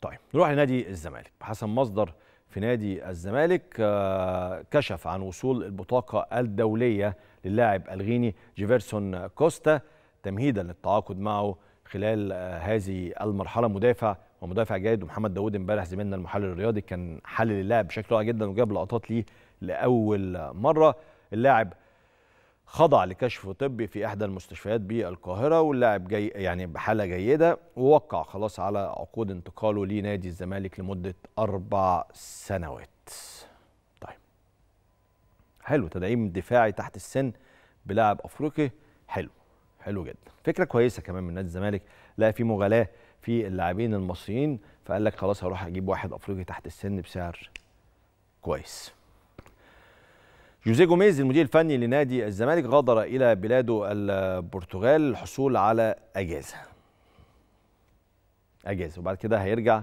طيب نروح لنادي الزمالك حسب مصدر في نادي الزمالك آه، كشف عن وصول البطاقة الدولية للاعب الغيني جيفيرسون كوستا تمهيدا للتعاقد معه خلال آه، هذه المرحلة مدافع ومدافع جيد ومحمد داوود امبارح زميلنا المحلل الرياضي كان حلل اللاعب بشكل رائع جدا وجاب لقطات ليه لأول مرة اللاعب خضع لكشف طبي في احدى المستشفيات بالقاهره واللاعب جاي يعني بحاله جيده ووقع خلاص على عقود انتقاله لنادي الزمالك لمده اربع سنوات. طيب حلو تدعيم دفاعي تحت السن بلاعب افريقي حلو حلو جدا فكره كويسه كمان من نادي الزمالك لقى في مغالاه في اللاعبين المصريين فقال لك خلاص هروح اجيب واحد افريقي تحت السن بسعر كويس. جوزيه جوميز المدير الفني لنادي الزمالك غادر إلى بلاده البرتغال للحصول على أجازة أجازة وبعد كده هيرجع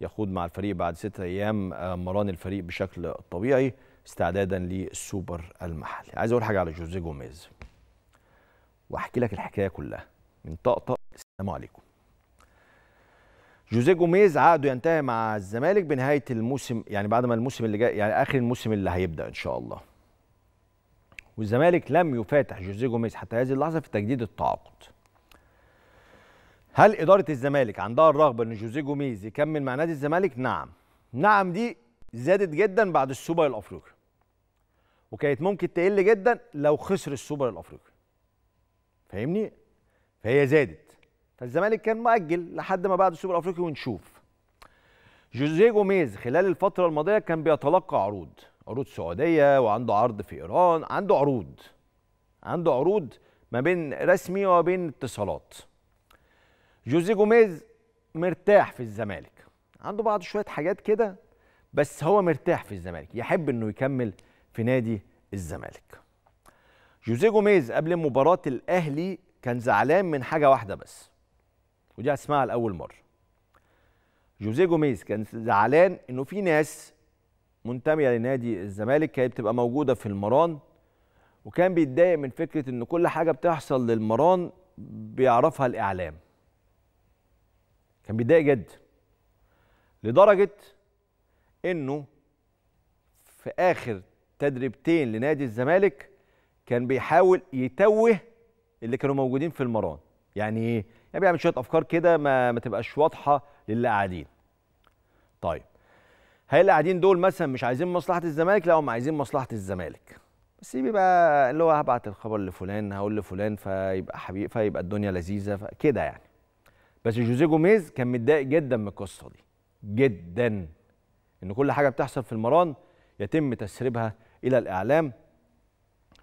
يخوض مع الفريق بعد ستة أيام آه، مران الفريق بشكل طبيعي استعدادا للسوبر المحلي عايز أقول حاجة على جوزيه جوميز وأحكي لك الحكاية كلها من طقطق السلام عليكم جوزيه جوميز عقده ينتهي مع الزمالك بنهايه الموسم يعني بعد ما الموسم اللي جاي يعني اخر الموسم اللي هيبدا ان شاء الله والزمالك لم يفاتح جوزيه جوميز حتى هذه اللحظه في تجديد التعاقد. هل اداره الزمالك عندها الرغبه ان جوزيه جوميز يكمل مع نادي الزمالك؟ نعم. نعم دي زادت جدا بعد السوبر الافريقي. وكانت ممكن تقل جدا لو خسر السوبر الافريقي. فاهمني؟ فهي زادت. فالزمالك كان مؤجل لحد ما بعد السوبر الافريقي ونشوف. جوزيه جوميز خلال الفتره الماضيه كان بيتلقى عروض عروض سعوديه وعنده عرض في ايران عنده عروض عنده عروض ما بين رسمي وما بين اتصالات جوزي جوميز مرتاح في الزمالك عنده بعض شويه حاجات كده بس هو مرتاح في الزمالك يحب انه يكمل في نادي الزمالك جوزيه جوميز قبل مباراه الاهلي كان زعلان من حاجه واحده بس ودي هسمعها لاول مره جوزيه جوميز كان زعلان انه في ناس منتميه لنادي الزمالك كانت بتبقى موجوده في المران وكان بيتضايق من فكره ان كل حاجه بتحصل للمران بيعرفها الاعلام كان بيتضايق جدا لدرجه انه في اخر تدريبتين لنادي الزمالك كان بيحاول يتوه اللي كانوا موجودين في المران يعني ايه يعني بيعمل شويه افكار كده ما ما تبقاش واضحه للي قاعدين طيب هل اللي قاعدين دول مثلا مش عايزين مصلحه الزمالك لا هم عايزين مصلحه الزمالك بس بقى اللي هو هبعت الخبر لفلان هقول لفلان فيبقى حبيب فيبقى الدنيا لذيذه كده يعني بس جوزيه جوميز كان متضايق جدا من القصه دي جدا ان كل حاجه بتحصل في المران يتم تسريبها الى الاعلام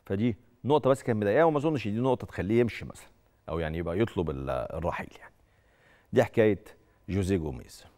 فدي نقطه بس كان مضايقاه وما اظنش دي نقطه تخليه يمشي مثلا او يعني يبقى يطلب الرحيل يعني دي حكايه جوزيه جوميز